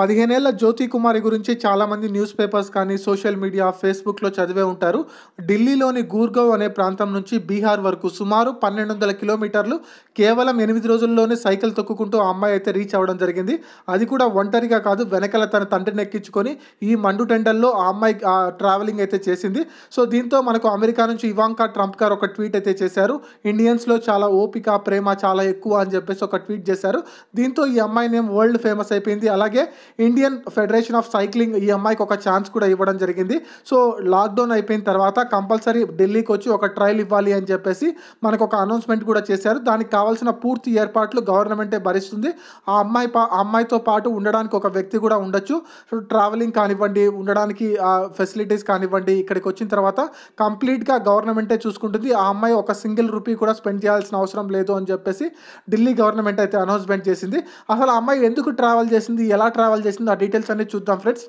పదిహేనేళ్ల జ్యోతి కుమారి గురించి చాలామంది న్యూస్ పేపర్స్ కానీ సోషల్ మీడియా ఫేస్బుక్లో చదివే ఉంటారు ఢిల్లీలోని గూర్గవ్ అనే ప్రాంతం నుంచి బీహార్ వరకు సుమారు పన్నెండు వందల కిలోమీటర్లు కేవలం ఎనిమిది రోజుల్లోనే సైకిల్ తొక్కుకుంటూ అమ్మాయి అయితే రీచ్ అవ్వడం జరిగింది అది కూడా ఒంటరిగా కాదు వెనకల తన తండ్రిని ఎక్కించుకొని ఈ మండు టెండల్లో ఆ అమ్మాయి ట్రావెలింగ్ అయితే చేసింది సో దీంతో మనకు అమెరికా నుంచి ఇవాంకా ట్రంప్ గారు ఒక ట్వీట్ అయితే చేశారు ఇండియన్స్లో చాలా ఓపిక ప్రేమ చాలా ఎక్కువ అని చెప్పేసి ఒక ట్వీట్ చేశారు దీంతో ఈ అమ్మాయి నేమ్ వరల్డ్ ఫేమస్ అయిపోయింది అలాగే ఇండియన్ ఫెడరేషన్ ఆఫ్ సైక్లింగ్ ఈ అమ్మాయికి ఒక ఛాన్స్ కూడా ఇవ్వడం జరిగింది సో లాక్డౌన్ అయిపోయిన తర్వాత కంపల్సరీ ఢిల్లీకి వచ్చి ఒక ట్రయల్ ఇవ్వాలి అని చెప్పేసి మనకు ఒక అనౌన్స్మెంట్ కూడా చేశారు దానికి కావాల్సిన పూర్తి ఏర్పాట్లు గవర్నమెంటే భరిస్తుంది ఆ అమ్మాయి పా అమ్మాయితో పాటు ఉండడానికి ఒక వ్యక్తి కూడా ఉండొచ్చు ట్రావెలింగ్ కానివ్వండి ఉండడానికి ఫెసిలిటీస్ కానివ్వండి ఇక్కడికి వచ్చిన తర్వాత కంప్లీట్గా గవర్నమెంటే చూసుకుంటుంది ఆ అమ్మాయి ఒక సింగిల్ రూపీ కూడా స్పెండ్ చేయాల్సిన అవసరం లేదు అని చెప్పేసి ఢిల్లీ గవర్నమెంట్ అయితే అనౌన్స్మెంట్ చేసింది అసలు ఆ అమ్మాయి ఎందుకు ట్రావెల్ చేసింది ఎలా ట్రావెల్ కావాల్సింది ఆ డీటెయిల్స్ అన్ని చూద్దాం ఫ్రెండ్స్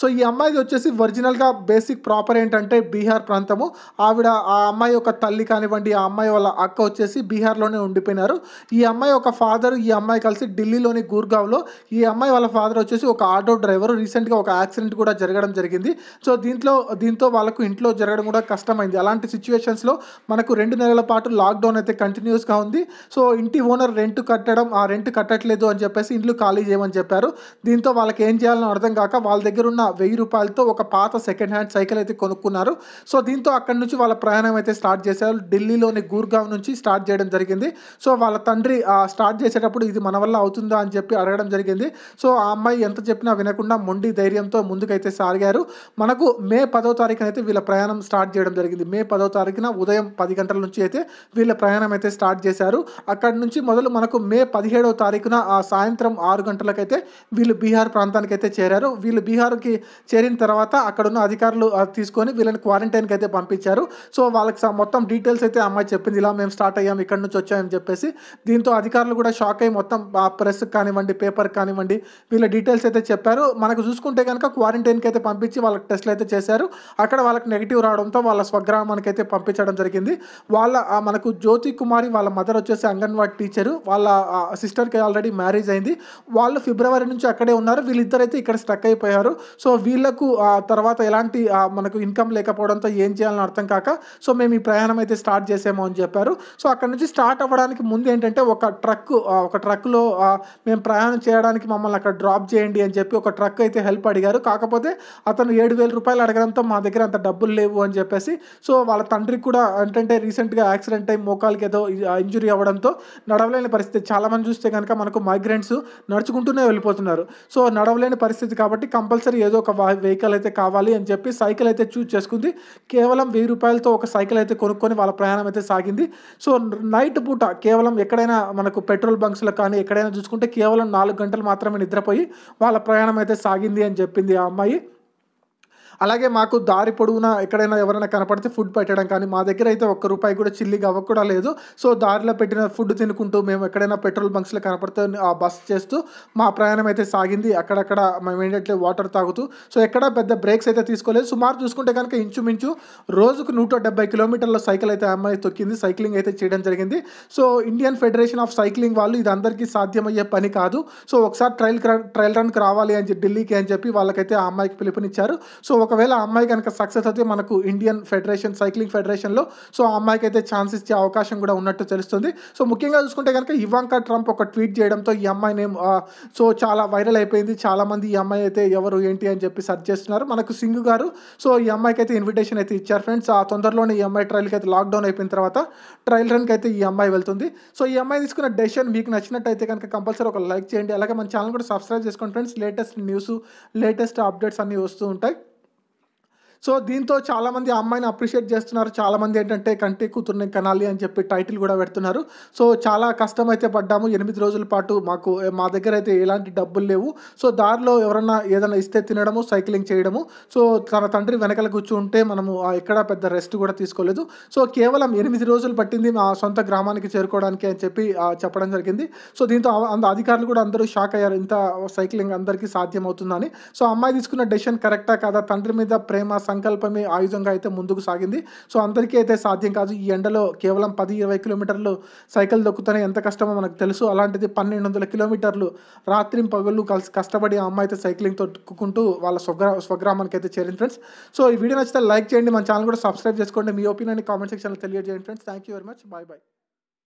సో ఈ అమ్మాయిది వచ్చేసి ఒరిజినల్గా బేసిక్ ప్రాపర్ ఏంటంటే బీహార్ ప్రాంతము ఆవిడ ఆ అమ్మాయి యొక్క తల్లి కానివ్వండి ఆ అమ్మాయి వాళ్ళ అక్క వచ్చేసి బీహార్లోనే ఉండిపోయినారు ఈ అమ్మాయి ఒక ఫాదర్ ఈ అమ్మాయి కలిసి ఢిల్లీలోని గూర్గావ్లో ఈ అమ్మాయి వాళ్ళ ఫాదర్ వచ్చేసి ఒక ఆటో డ్రైవర్ రీసెంట్గా ఒక యాక్సిడెంట్ కూడా జరగడం జరిగింది సో దీంట్లో దీంతో వాళ్ళకు ఇంట్లో జరగడం కూడా కష్టమైంది అలాంటి సిచ్యువేషన్స్లో మనకు రెండు నెలల పాటు లాక్డౌన్ అయితే కంటిన్యూస్గా ఉంది సో ఇంటి ఓనర్ రెంట్ కట్టడం ఆ రెంట్ కట్టట్లేదు అని చెప్పేసి ఇంట్లో ఖాళీ చేయమని చెప్పారు దీంతో వాళ్ళకి ఏం చేయాలని అర్థం కాక వాళ్ళ దగ్గర ఉన్న వెయ్యి రూపాయలతో ఒక పాత సెకండ్ హ్యాండ్ సైకిల్ అయితే కొనుక్కున్నారు సో దీంతో అక్కడి నుంచి వాళ్ళ ప్రయాణం అయితే స్టార్ట్ చేశారు ఢిల్లీలోని గూర్గావ్ నుంచి స్టార్ట్ చేయడం జరిగింది సో వాళ్ళ తండ్రి స్టార్ట్ చేసేటప్పుడు ఇది మన వల్ల అవుతుందా అని చెప్పి అడగడం జరిగింది సో ఆ అమ్మాయి ఎంత చెప్పినా వినకుండా మొండి ధైర్యంతో ముందుకైతే సాగారు మనకు మే పదో తారీఖున అయితే వీళ్ళ ప్రయాణం స్టార్ట్ చేయడం జరిగింది మే పదో తారీఖున ఉదయం పది గంటల నుంచి అయితే వీళ్ళ ప్రయాణం అయితే స్టార్ట్ చేశారు అక్కడి నుంచి మొదలు మనకు మే పదిహేడవ తారీఖున ఆ సాయంత్రం ఆరు గంటలకైతే వీళ్ళు బీహార్ ప్రాంతానికి అయితే చేరారు వీళ్ళు బీహార్కి చేరిన తర్వాత అక్కడున్న అధికారులు తీసుకొని వీళ్ళని క్వారంటైన్కి అయితే పంపించారు సో వాళ్ళకి మొత్తం డీటెయిల్స్ అయితే అమ్మాయి చెప్పింది ఇలా మేము స్టార్ట్ అయ్యాం ఇక్కడ నుంచి వచ్చామని చెప్పేసి దీంతో అధికారులు కూడా షాక్ అయ్యి మొత్తం ప్రెస్ కానివ్వండి పేపర్ కానివ్వండి వీళ్ళ డీటెయిల్స్ అయితే చెప్పారు మనకు చూసుకుంటే కనుక క్వారంటైన్కి అయితే పంపించి వాళ్ళకి టెస్ట్లు అయితే చేశారు అక్కడ వాళ్ళకి నెగిటివ్ రావడంతో వాళ్ళ స్వగ్రామానికి అయితే పంపించడం జరిగింది వాళ్ళ మనకు జ్యోతి కుమారి వాళ్ళ మదర్ వచ్చేసి అంగన్వాడి టీచరు వాళ్ళ సిస్టర్కి ఆల్రెడీ మ్యారేజ్ అయింది వాళ్ళు ఫిబ్రవరి నుంచి అక్కడే ఉన్నారు వీళ్ళిద్దరైతే ఇక్కడ స్టక్ అయిపోయారు సో వీళ్ళకు ఆ తర్వాత ఎలాంటి మనకు ఇన్కమ్ లేకపోవడంతో ఏం చేయాలని అర్థం కాక సో మేము ఈ ప్రయాణం అయితే స్టార్ట్ చేసామో అని చెప్పారు సో అక్కడ నుంచి స్టార్ట్ అవ్వడానికి ముందు ఏంటంటే ఒక ట్రక్ ఒక ట్రక్లో మేము ప్రయాణం చేయడానికి మమ్మల్ని అక్కడ డ్రాప్ చేయండి అని చెప్పి ఒక ట్రక్ అయితే హెల్ప్ అడిగారు కాకపోతే అతను ఏడు వేల రూపాయలు అడగడంతో మా దగ్గర అంత డబ్బులు లేవు అని చెప్పేసి సో వాళ్ళ తండ్రికి కూడా ఏంటంటే రీసెంట్గా యాక్సిడెంట్ అయ్యి మోకాలకి ఏదో ఇంజురీ అవ్వడంతో నడవలేని పరిస్థితి చాలామంది చూస్తే కనుక మనకు మైగ్రెంట్స్ నడుచుకుంటూనే వెళ్ళిపోతున్నారు సో నడవలేని పరిస్థితి కాబట్టి కంపల్సరీ ఏదో ఒక వెహికల్ అయితే కావాలి అని చెప్పి సైకిల్ అయితే చూజ్ చేసుకుంది కేవలం వెయ్యి రూపాయలతో ఒక సైకిల్ అయితే కొనుక్కొని వాళ్ళ ప్రయాణం అయితే సాగింది సో నైట్ పూట కేవలం ఎక్కడైనా మనకు పెట్రోల్ బంక్స్లో కానీ ఎక్కడైనా చూసుకుంటే కేవలం నాలుగు గంటలు మాత్రమే నిద్రపోయి వాళ్ళ ప్రయాణం అయితే సాగింది అని చెప్పింది ఆ అమ్మాయి అలాగే మాకు దారి పొడవునా ఎక్కడైనా ఎవరైనా కనపడితే ఫుడ్ పెట్టడం కానీ మా దగ్గర అయితే ఒక్క రూపాయి కూడా చిల్లిగా అవ్వ కూడా లేదు సో దారిలో పెట్టిన ఫుడ్ తినుకుంటూ మేము ఎక్కడైనా పెట్రోల్ బంక్స్లో కనపడితే ఆ బస్ చేస్తూ మా ప్రయాణం అయితే సాగింది అక్కడక్కడ మేము ఏంటంటే వాటర్ తాగుతూ సో ఎక్కడ పెద్ద బ్రేక్స్ అయితే తీసుకోలేదు సుమారు చూసుకుంటే కనుక ఇంచుమించు రోజుకు నూట డెబ్బై కిలోమీటర్ల సైకిల్ అయితే అమ్మాయి తొక్కింది సైక్లింగ్ అయితే చేయడం జరిగింది so Indian federation of cycling వాళ్ళు ఇది అందరికీ సాధ్యమయ్యే పని కాదు సో ఒకసారి ట్రయల్ ట్రయల్ రన్కి రావాలి అని చెప్పి ఢిల్లీకి అని చెప్పి వాళ్ళకైతే ఆ అమ్మాయికి పిలుపునిచ్చారు సో ఒకవేళ ఆ అమ్మాయి కనుక సక్సెస్ అయితే మనకు ఇండియన్ ఫెడరేషన్ సైక్లింగ్ ఫెడరేషన్లో సో ఆ అమ్మాయికి అయితే ఛాన్స్ ఇచ్చే అవకాశం కూడా ఉన్నట్టు తెలుస్తుంది సో ముఖ్యంగా చూసుకుంటే కనుక ఇవాంకా ట్రంప్ ఒక ట్వీట్ చేయడంతో ఈ అమ్మాయి నేమ్ సో చాలా వైరల్ అయిపోయింది చాలామంది ఈ అమ్మాయి అయితే ఎవరు ఏంటి అని చెప్పి సర్చ్ చేస్తున్నారు మనకు సింగ్ గారు సో ఈ అమ్మాయికి అయితే ఇన్విటేషన్ అయితే ఇచ్చారు ఫ్రెండ్స్ ఆ తొందరలోనే ఈ అమ్మాయి ట్రయల్కి అయితే లాక్డౌన్ అయిపోయిన తర్వాత ట్రయల్ రన్కి అయితే ఈ అమ్మాయి వెళ్తుంది సో ఈ అమ్మాయి తీసుకున్న డెసిషన్ మీకు నచ్చినట్టయితే కనుక కంపల్సరీ ఒక లైక్ చేయండి అలాగే మన ఛానల్ కూడా సబ్స్క్రైబ్ చేసుకోండి friends latest news latest updates అన్నీ వస్తూ ఉంటాయి సో దీంతో చాలామంది అమ్మాయిని అప్రిషియేట్ చేస్తున్నారు చాలామంది ఏంటంటే కంటి కూతుర్ని కనాలి అని చెప్పి టైటిల్ కూడా పెడుతున్నారు సో చాలా కష్టం అయితే పడ్డాము ఎనిమిది రోజుల పాటు మాకు మా దగ్గర అయితే ఎలాంటి డబ్బులు లేవు సో దారిలో ఎవరన్నా ఏదైనా ఇస్తే తినడము సైక్లింగ్ చేయడము సో తన తండ్రి వెనకల కూర్చుంటే మనము ఎక్కడ పెద్ద రెస్ట్ కూడా తీసుకోలేదు సో కేవలం ఎనిమిది రోజులు పట్టింది మా సొంత గ్రామానికి చేరుకోవడానికి అని చెప్పి చెప్పడం జరిగింది సో దీంతో అధికారులు కూడా అందరూ షాక్ అయ్యారు ఇంత సైక్లింగ్ అందరికీ సాధ్యం అవుతుందని సో అమ్మాయి తీసుకున్న డెసిషన్ కరెక్టా కాదా తండ్రి మీద ప్రేమ సంకల్పమే ఆయుధంగా అయితే ముందుకు సాగింది సో అందరికీ అయితే సాధ్యం కాదు ఈ ఎండలో కేవలం పది ఇరవై కిలోమీటర్లు సైకిల్ దొక్కుతూనే ఎంత కష్టమో మనకు తెలుసు అలాంటిది పన్నెండు వందల కిలోమీటర్లు రాత్రి పగళ్ళు కలిసి కష్టపడి ఆ అమ్మాయి అయితే సైక్లింగ్ తొక్కుకుంటూ వాళ్ళ స్వగ్ర స్వగ్రామానికి అయితే చేరింది ఫ్రెండ్స్ సో ఈ వీడియో నచ్చితే లైక్ చేయండి మన ఛానల్ కూడా సబ్స్క్రైబ్ చేసుకోండి మీ ఒపీనియన్ కామెంట్ సెక్షన్లో తెలియజేయండి friends thank you very much bye bye